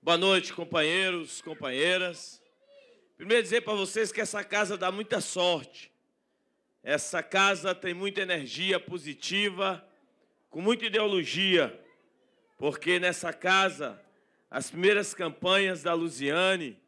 Boa noite, companheiros, companheiras. Primeiro dizer para vocês que essa casa dá muita sorte. Essa casa tem muita energia positiva, com muita ideologia, porque nessa casa, as primeiras campanhas da Luziane,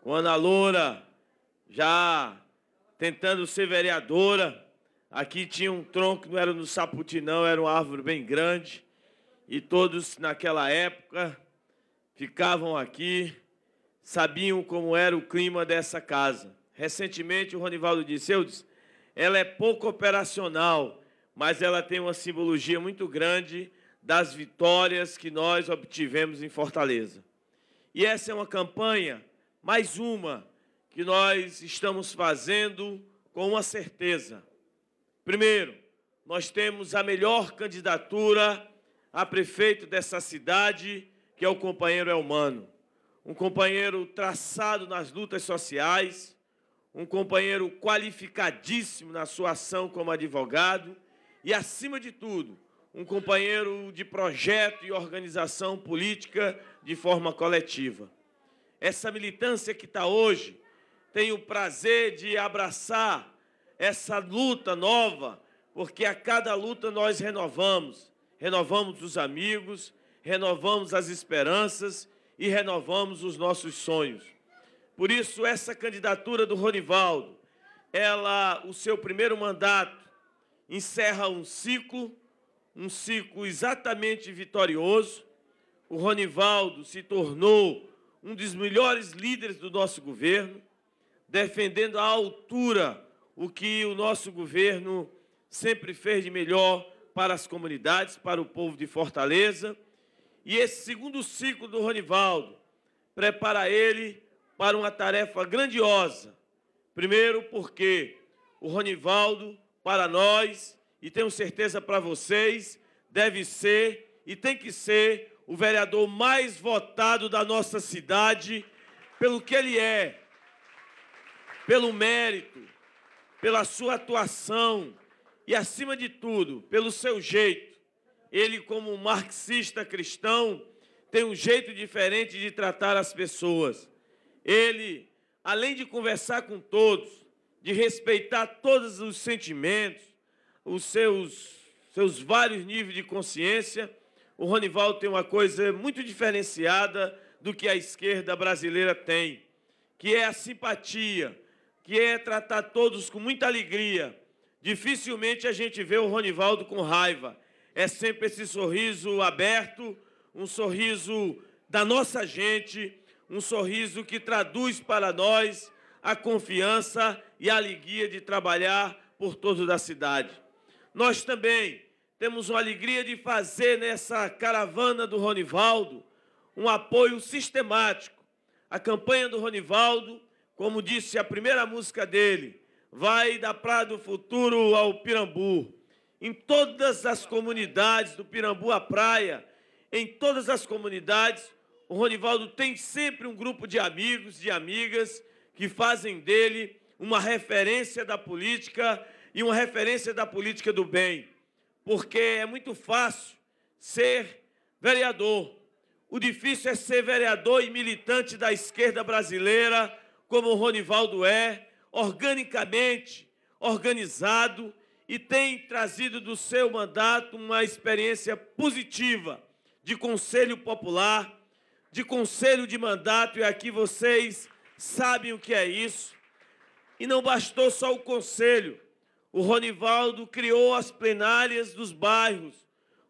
com Ana Loura já tentando ser vereadora, aqui tinha um tronco, não era no Saputi não, era uma árvore bem grande, e todos naquela época ficavam aqui, sabiam como era o clima dessa casa. Recentemente, o Ronivaldo disse, eu disse, ela é pouco operacional, mas ela tem uma simbologia muito grande das vitórias que nós obtivemos em Fortaleza. E essa é uma campanha, mais uma, que nós estamos fazendo com uma certeza. Primeiro, nós temos a melhor candidatura a prefeito dessa cidade que é o companheiro é humano, um companheiro traçado nas lutas sociais, um companheiro qualificadíssimo na sua ação como advogado e, acima de tudo, um companheiro de projeto e organização política de forma coletiva. Essa militância que está hoje tem o prazer de abraçar essa luta nova, porque a cada luta nós renovamos, renovamos os amigos, renovamos as esperanças e renovamos os nossos sonhos. Por isso, essa candidatura do Ronivaldo, ela, o seu primeiro mandato, encerra um ciclo, um ciclo exatamente vitorioso. O Ronivaldo se tornou um dos melhores líderes do nosso governo, defendendo à altura o que o nosso governo sempre fez de melhor para as comunidades, para o povo de Fortaleza. E esse segundo ciclo do Ronivaldo prepara ele para uma tarefa grandiosa. Primeiro, porque o Ronivaldo, para nós, e tenho certeza para vocês, deve ser e tem que ser o vereador mais votado da nossa cidade, pelo que ele é, pelo mérito, pela sua atuação e, acima de tudo, pelo seu jeito ele, como marxista cristão, tem um jeito diferente de tratar as pessoas. Ele, além de conversar com todos, de respeitar todos os sentimentos, os seus, seus vários níveis de consciência, o Ronival tem uma coisa muito diferenciada do que a esquerda brasileira tem, que é a simpatia, que é tratar todos com muita alegria. Dificilmente a gente vê o Ronivaldo com raiva é sempre esse sorriso aberto, um sorriso da nossa gente, um sorriso que traduz para nós a confiança e a alegria de trabalhar por toda da cidade. Nós também temos uma alegria de fazer nessa caravana do Ronivaldo um apoio sistemático. A campanha do Ronivaldo, como disse a primeira música dele, vai da Praia do Futuro ao Pirambu em todas as comunidades do Pirambu à praia, em todas as comunidades, o Ronivaldo tem sempre um grupo de amigos, de amigas, que fazem dele uma referência da política e uma referência da política do bem. Porque é muito fácil ser vereador. O difícil é ser vereador e militante da esquerda brasileira, como o Ronivaldo é, organicamente, organizado e tem trazido do seu mandato uma experiência positiva de conselho popular, de conselho de mandato, e aqui vocês sabem o que é isso. E não bastou só o conselho, o Ronivaldo criou as plenárias dos bairros,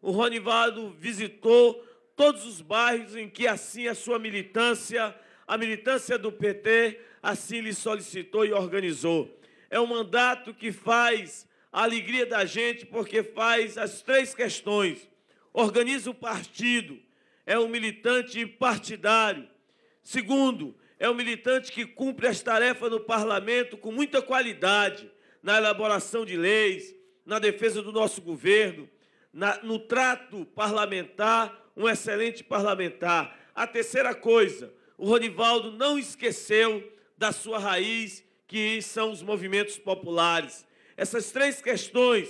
o Ronivaldo visitou todos os bairros em que assim a sua militância, a militância do PT, assim lhe solicitou e organizou. É um mandato que faz a alegria da gente porque faz as três questões. Organiza o partido, é um militante partidário. Segundo, é um militante que cumpre as tarefas do parlamento com muita qualidade na elaboração de leis, na defesa do nosso governo, na, no trato parlamentar, um excelente parlamentar. A terceira coisa, o Ronivaldo não esqueceu da sua raiz, que são os movimentos populares. Essas três questões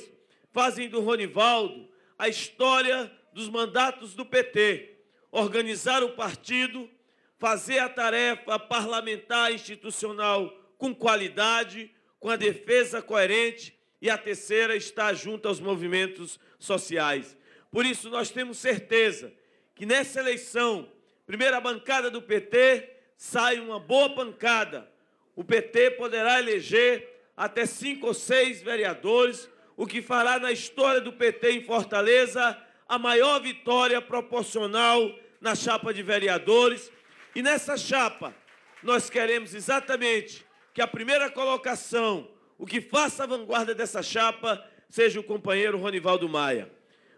fazem do Ronivaldo a história dos mandatos do PT: organizar o partido, fazer a tarefa parlamentar institucional com qualidade, com a defesa coerente e a terceira está junto aos movimentos sociais. Por isso, nós temos certeza que nessa eleição, primeira bancada do PT, sai uma boa bancada. O PT poderá eleger até cinco ou seis vereadores, o que fará na história do PT em Fortaleza a maior vitória proporcional na chapa de vereadores. E nessa chapa, nós queremos exatamente que a primeira colocação, o que faça a vanguarda dessa chapa, seja o companheiro Ronivaldo Maia.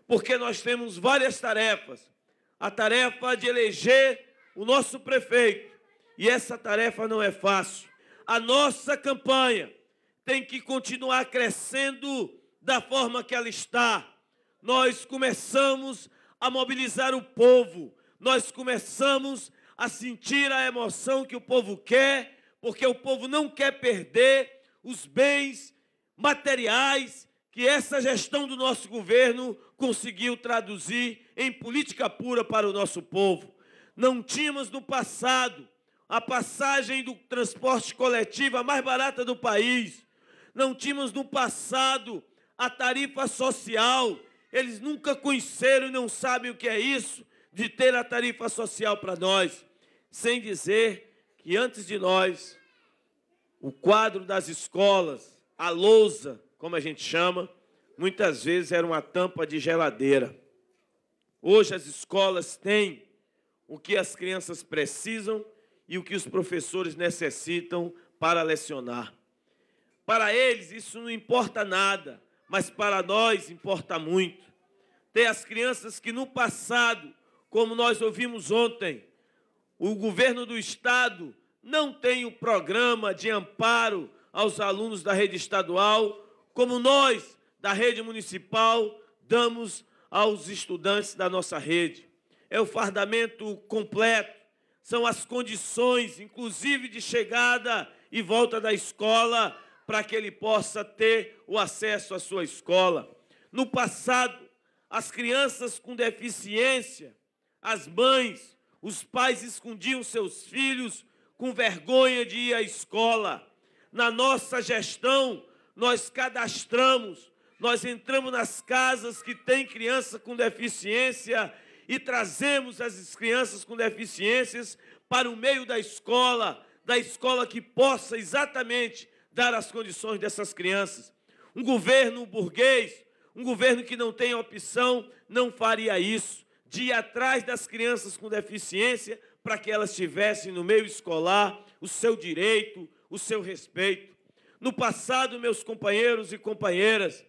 Porque nós temos várias tarefas. A tarefa de eleger o nosso prefeito. E essa tarefa não é fácil. A nossa campanha tem que continuar crescendo da forma que ela está. Nós começamos a mobilizar o povo, nós começamos a sentir a emoção que o povo quer, porque o povo não quer perder os bens materiais que essa gestão do nosso governo conseguiu traduzir em política pura para o nosso povo. Não tínhamos no passado a passagem do transporte coletivo a mais barata do país. Não tínhamos no passado a tarifa social. Eles nunca conheceram e não sabem o que é isso de ter a tarifa social para nós. Sem dizer que antes de nós, o quadro das escolas, a lousa, como a gente chama, muitas vezes era uma tampa de geladeira. Hoje as escolas têm o que as crianças precisam e o que os professores necessitam para lecionar. Para eles isso não importa nada, mas para nós importa muito. Tem as crianças que no passado, como nós ouvimos ontem, o governo do estado não tem o programa de amparo aos alunos da rede estadual, como nós da rede municipal damos aos estudantes da nossa rede. É o fardamento completo, são as condições, inclusive de chegada e volta da escola para que ele possa ter o acesso à sua escola. No passado, as crianças com deficiência, as mães, os pais escondiam seus filhos com vergonha de ir à escola. Na nossa gestão, nós cadastramos, nós entramos nas casas que têm criança com deficiência e trazemos as crianças com deficiências para o meio da escola, da escola que possa exatamente dar as condições dessas crianças. Um governo burguês, um governo que não tem opção, não faria isso. De ir atrás das crianças com deficiência para que elas tivessem no meio escolar o seu direito, o seu respeito. No passado, meus companheiros e companheiras,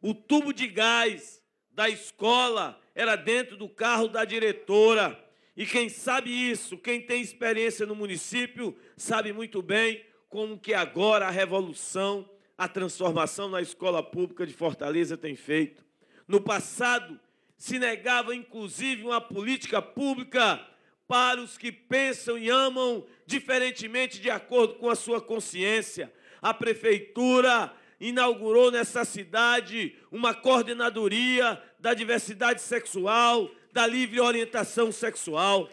o tubo de gás da escola era dentro do carro da diretora. E quem sabe isso, quem tem experiência no município, sabe muito bem como que agora a revolução, a transformação na escola pública de Fortaleza tem feito. No passado, se negava inclusive uma política pública para os que pensam e amam diferentemente de acordo com a sua consciência. A prefeitura inaugurou nessa cidade uma coordenadoria da diversidade sexual, da livre orientação sexual.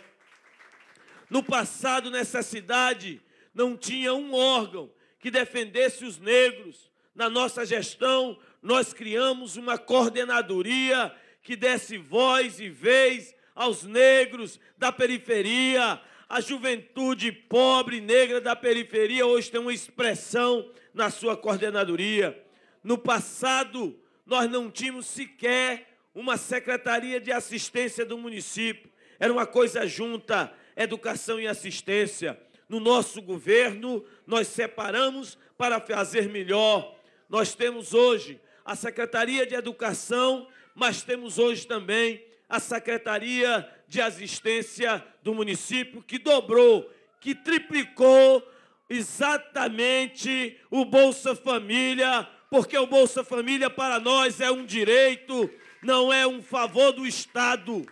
No passado, nessa cidade, não tinha um órgão que defendesse os negros. Na nossa gestão, nós criamos uma coordenadoria que desse voz e vez aos negros da periferia. A juventude pobre negra da periferia hoje tem uma expressão na sua coordenadoria. No passado, nós não tínhamos sequer uma secretaria de assistência do município. Era uma coisa junta, educação e assistência no nosso governo, nós separamos para fazer melhor. Nós temos hoje a Secretaria de Educação, mas temos hoje também a Secretaria de Assistência do município, que dobrou, que triplicou exatamente o Bolsa Família, porque o Bolsa Família para nós é um direito, não é um favor do Estado.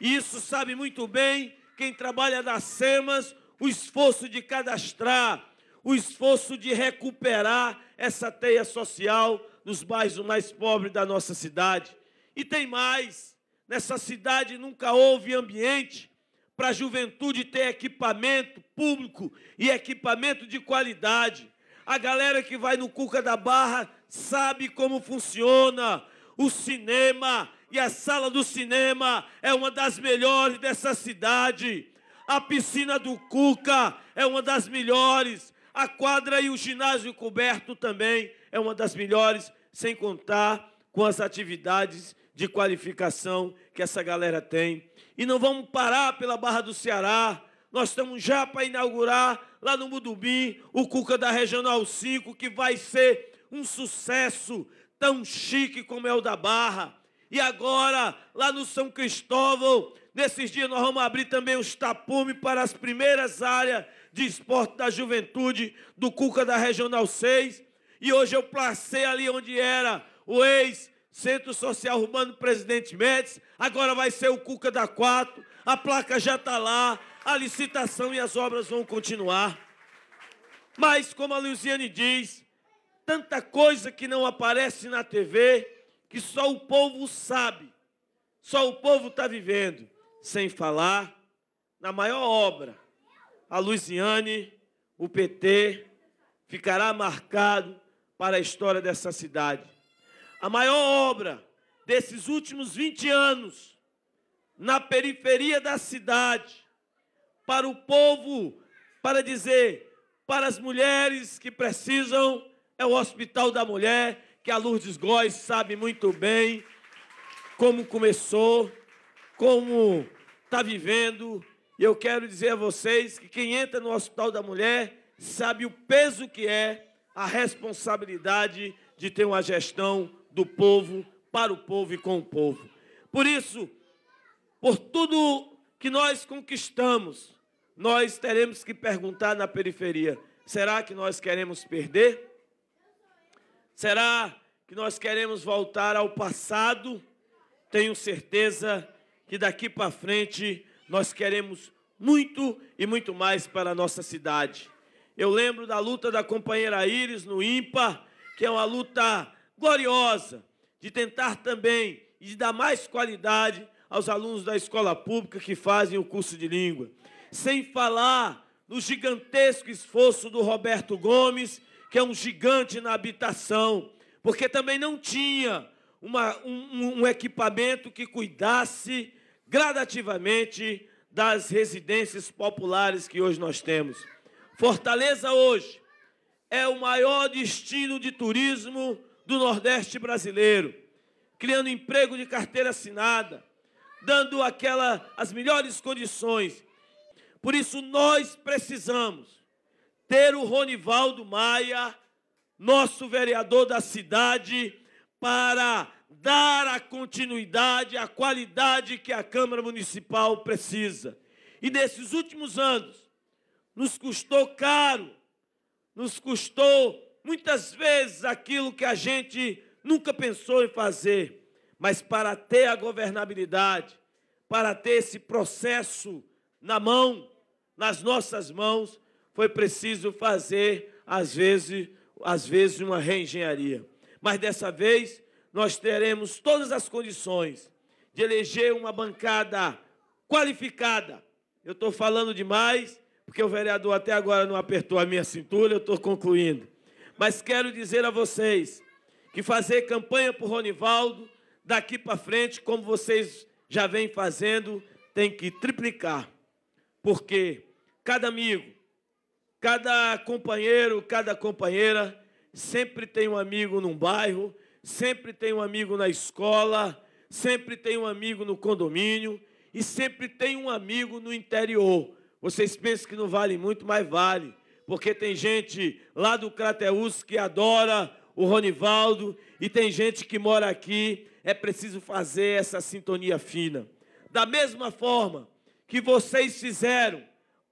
Isso sabe muito bem quem trabalha na SEMAS o esforço de cadastrar, o esforço de recuperar essa teia social nos bairros mais pobres da nossa cidade. E tem mais: nessa cidade nunca houve ambiente para a juventude ter equipamento público e equipamento de qualidade. A galera que vai no Cuca da Barra sabe como funciona o cinema e a sala do cinema é uma das melhores dessa cidade. A piscina do Cuca é uma das melhores. A quadra e o ginásio coberto também é uma das melhores, sem contar com as atividades de qualificação que essa galera tem. E não vamos parar pela Barra do Ceará. Nós estamos já para inaugurar lá no Mudubim o Cuca da Regional 5, que vai ser um sucesso tão chique como é o da Barra. E agora, lá no São Cristóvão, nesses dias nós vamos abrir também os tapumes para as primeiras áreas de esporte da juventude do Cuca da Regional 6. E hoje eu placei ali onde era o ex Centro Social Urbano Presidente Médici, agora vai ser o Cuca da 4, a placa já está lá, a licitação e as obras vão continuar. Mas, como a Luciane diz, tanta coisa que não aparece na TV, que só o povo sabe, só o povo está vivendo, sem falar na maior obra. A Luisiane, o PT, ficará marcado para a história dessa cidade. A maior obra desses últimos 20 anos, na periferia da cidade, para o povo, para dizer, para as mulheres que precisam, é o Hospital da Mulher, que a Lourdes Góes sabe muito bem como começou, como está vivendo. E eu quero dizer a vocês que quem entra no Hospital da Mulher sabe o peso que é a responsabilidade de ter uma gestão do povo, para o povo e com o povo. Por isso, por tudo que nós conquistamos, nós teremos que perguntar na periferia: será que nós queremos perder? Será que nós queremos voltar ao passado? Tenho certeza que daqui para frente nós queremos muito e muito mais para a nossa cidade. Eu lembro da luta da companheira Iris no IMPA, que é uma luta gloriosa de tentar também e de dar mais qualidade aos alunos da escola pública que fazem o curso de língua. Sem falar no gigantesco esforço do Roberto Gomes que é um gigante na habitação, porque também não tinha uma, um, um equipamento que cuidasse gradativamente das residências populares que hoje nós temos. Fortaleza hoje é o maior destino de turismo do Nordeste brasileiro, criando emprego de carteira assinada, dando aquela as melhores condições. Por isso nós precisamos ter o Ronivaldo Maia, nosso vereador da cidade, para dar a continuidade, a qualidade que a Câmara Municipal precisa. E nesses últimos anos, nos custou caro, nos custou muitas vezes aquilo que a gente nunca pensou em fazer, mas para ter a governabilidade, para ter esse processo na mão, nas nossas mãos, foi preciso fazer, às vezes, às vezes uma reengenharia. Mas dessa vez, nós teremos todas as condições de eleger uma bancada qualificada. Eu estou falando demais, porque o vereador até agora não apertou a minha cintura, eu estou concluindo. Mas quero dizer a vocês que fazer campanha por Ronivaldo, daqui para frente, como vocês já vêm fazendo, tem que triplicar. Porque cada amigo, Cada companheiro, cada companheira sempre tem um amigo num bairro, sempre tem um amigo na escola, sempre tem um amigo no condomínio e sempre tem um amigo no interior. Vocês pensam que não vale muito, mas vale, porque tem gente lá do Crateus que adora o Ronivaldo e tem gente que mora aqui, é preciso fazer essa sintonia fina. Da mesma forma que vocês fizeram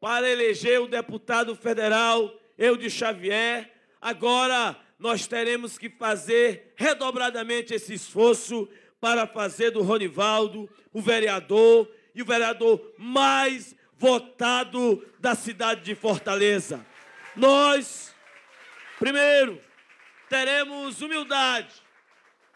para eleger o deputado federal Eudes Xavier. Agora nós teremos que fazer redobradamente esse esforço para fazer do Ronivaldo o vereador e o vereador mais votado da cidade de Fortaleza. Nós, primeiro, teremos humildade,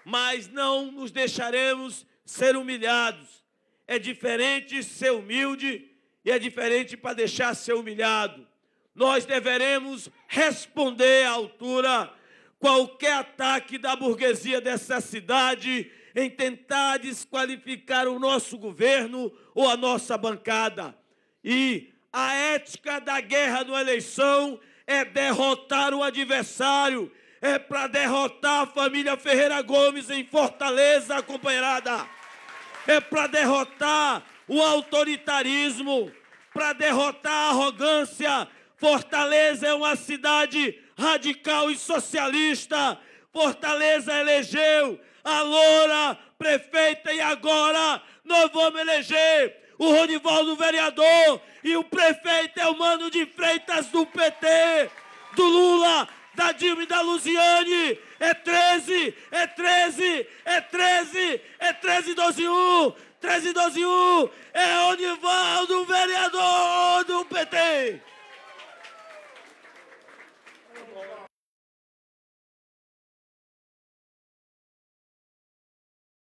mas não nos deixaremos ser humilhados. É diferente ser humilde e é diferente para deixar ser humilhado. Nós deveremos responder à altura qualquer ataque da burguesia dessa cidade em tentar desqualificar o nosso governo ou a nossa bancada. E a ética da guerra na eleição é derrotar o adversário, é para derrotar a família Ferreira Gomes em Fortaleza, companheirada. É para derrotar o autoritarismo, para derrotar a arrogância. Fortaleza é uma cidade radical e socialista. Fortaleza elegeu a Loura prefeita e agora nós vamos eleger o Ronivaldo vereador e o prefeito é o Mano de Freitas do PT, do Lula, da Dilma e da Luziane. É 13, é 13, é 13, é 13, 12, e 1. 1312-1 é Onivaldo, vereador do PT.